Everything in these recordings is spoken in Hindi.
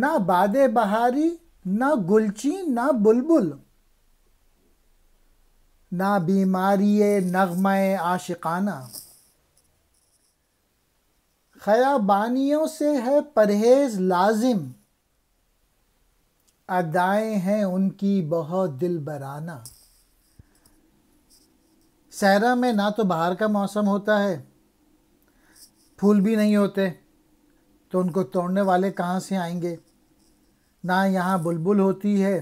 ना बादे बहारी ना गुलची ना बुलबुल ना बीमारी नगमाए आशिकाना खयाबानियों से है परहेज लाजिम अदाएं हैं उनकी बहुत दिल बराना सहरा में ना तो बाहर का मौसम होता है फूल भी नहीं होते तो उनको तोड़ने वाले कहाँ से आएंगे ना यहाँ बुलबुल होती है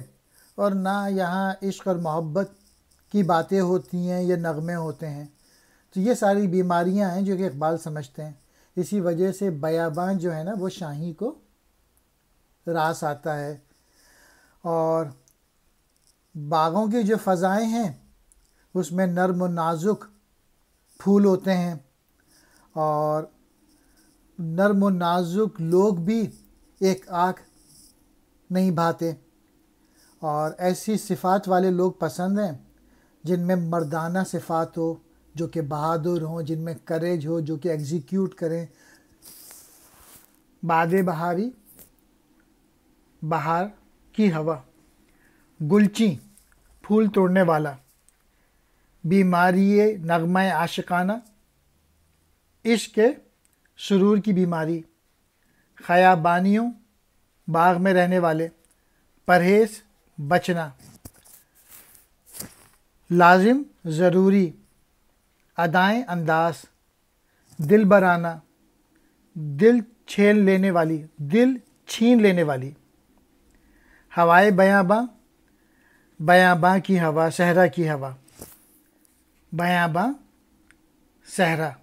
और ना यहाँ इश्क और मोहब्बत की बातें होती हैं या नगमे होते हैं तो ये सारी बीमारियाँ हैं जो कि इकबाल समझते हैं इसी वजह से बयाबान जो है ना वो शाही को रास आता है और बागों की जो फ़ज़ाएँ हैं उसमें नर्म नाजुक फूल होते हैं और नर्म नाजुक लोग भी एक आँख नहीं भाते और ऐसी सिफात वाले लोग पसंद हैं जिनमें मर्दाना सिफात हो जो कि बहादुर हों जिनमें करेज हो जो कि एग्जीक्यूट करें बाद बहारी बहार की हवा गुलची फूल तोड़ने वाला बीमारी नगमा आशिकाना इश्क शुरूर की बीमारी खयाबानियों बाग में रहने वाले परहेज बचना लाजिम ज़रूरी अदाएँ अंदाज दिल बराना दिल छेल लेने वाली दिल छीन लेने वाली हवाए बयाबा बयाबा की हवा सहरा की हवा बयाबा सहरा